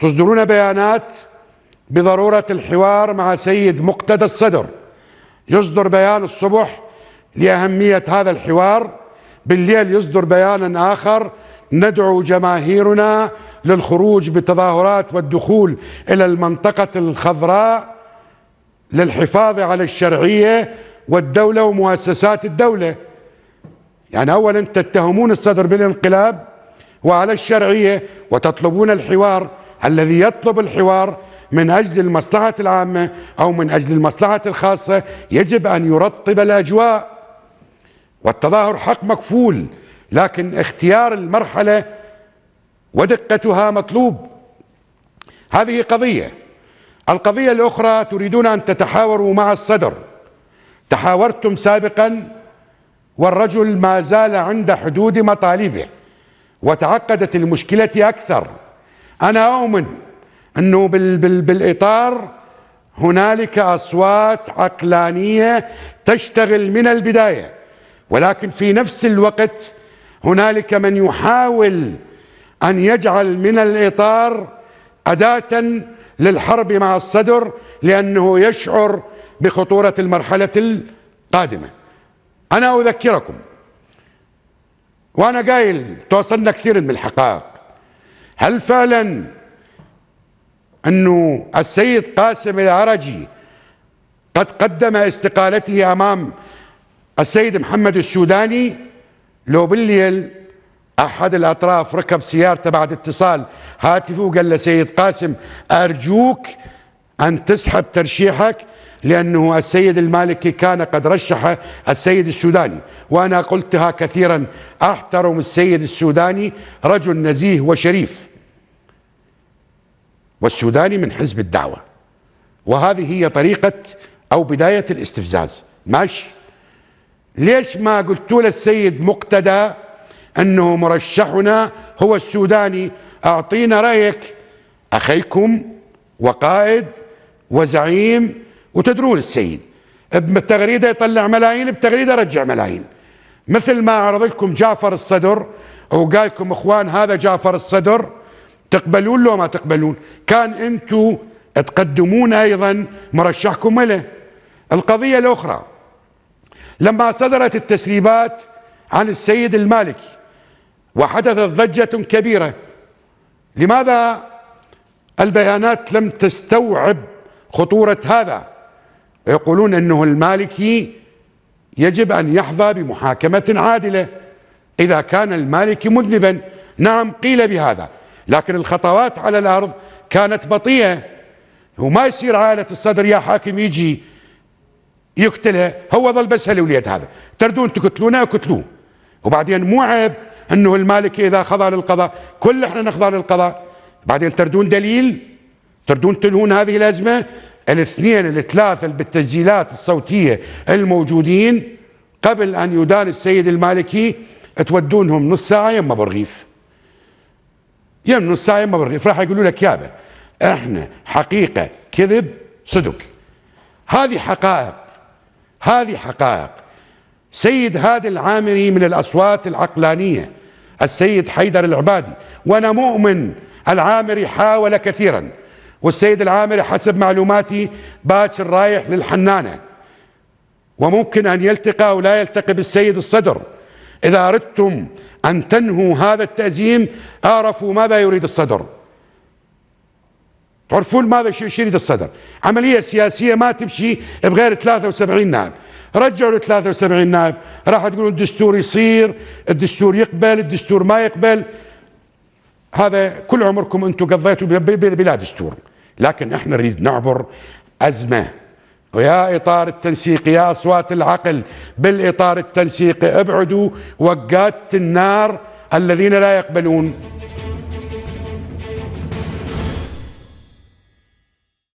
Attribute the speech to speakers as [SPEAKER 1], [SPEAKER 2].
[SPEAKER 1] تصدرون بيانات بضرورة الحوار مع سيد مقتدى الصدر يصدر بيان الصبح لأهمية هذا الحوار بالليل يصدر بيانا آخر ندعو جماهيرنا للخروج بالتظاهرات والدخول إلى المنطقة الخضراء للحفاظ على الشرعية والدولة ومؤسسات الدولة يعني أولا تتهمون الصدر بالانقلاب وعلى الشرعية وتطلبون الحوار الذي يطلب الحوار من أجل المصلحة العامة أو من أجل المصلحة الخاصة يجب أن يرطب الأجواء والتظاهر حق مكفول لكن اختيار المرحلة ودقتها مطلوب هذه قضية القضية الأخرى تريدون أن تتحاوروا مع الصدر تحاورتم سابقا والرجل ما زال عند حدود مطالبه وتعقدت المشكلة أكثر أنا أؤمن أنه بال بال بالإطار هنالك أصوات عقلانية تشتغل من البداية ولكن في نفس الوقت هنالك من يحاول أن يجعل من الإطار أداة للحرب مع الصدر لأنه يشعر بخطورة المرحلة القادمة أنا أذكركم وأنا قايل توصلنا كثير من الحقائق هل فعلا أنه السيد قاسم العرجي قد قدم استقالته أمام السيد محمد السوداني لو بالليل أحد الأطراف ركب سيارته بعد اتصال هاتفه وقال له سيد قاسم أرجوك أن تسحب ترشيحك لأنه السيد المالكي كان قد رشح السيد السوداني وأنا قلتها كثيرا أحترم السيد السوداني رجل نزيه وشريف والسوداني من حزب الدعوة وهذه هي طريقة أو بداية الاستفزاز ماشي ليش ما قلتوا للسيد مقتدى أنه مرشحنا هو السوداني أعطينا رأيك أخيكم وقائد وزعيم وتدرون السيد بتغريده يطلع ملايين بتغريده رجع ملايين مثل ما عرض لكم جعفر الصدر وقال لكم اخوان هذا جعفر الصدر تقبلون لو ما تقبلون كان انتم تقدمون ايضا مرشحكم له القضيه الاخرى لما صدرت التسريبات عن السيد المالكي وحدثت ضجه كبيره لماذا البيانات لم تستوعب خطوره هذا يقولون انه المالكي يجب ان يحظى بمحاكمه عادله اذا كان المالكي مذنبا نعم قيل بهذا لكن الخطوات على الارض كانت بطيئه وما يصير عائله الصدر يا حاكم يجي يقتلها هو ظل بس هالوليد هذا تردون تقتلونه قتلوه وبعدين مو عيب انه المالكي اذا خضع للقضاء كل احنا نخضع للقضاء بعدين تردون دليل تردون تنهون هذه الازمه الاثنين الثلاثة اللي بالتسجيلات الصوتية الموجودين قبل أن يدان السيد المالكي تودونهم نص ساعة يما برغيف يم نص ساعة يما برغيف راح يقولوا لك يابا احنا حقيقة كذب صدق هذه حقائق هذه حقائق سيد هادي العامري من الأصوات العقلانية السيد حيدر العبادي وأنا مؤمن العامري حاول كثيراً والسيد العامري حسب معلوماتي باكر رايح للحنانة وممكن أن يلتقى أو لا يلتقي بالسيد الصدر إذا أردتم أن تنهوا هذا التأزيم أعرفوا ماذا يريد الصدر تعرفون ماذا يريد الصدر عملية سياسية ما تمشي بغير 73 نائب رجعوا 73 نائب راح تقولون الدستور يصير الدستور يقبل الدستور ما يقبل هذا كل عمركم انتم قضيتوا بلا دستور لكن احنا نريد نعبر أزمة ويا إطار التنسيق يا أصوات العقل بالإطار التنسيقي ابعدوا وقات النار الذين لا يقبلون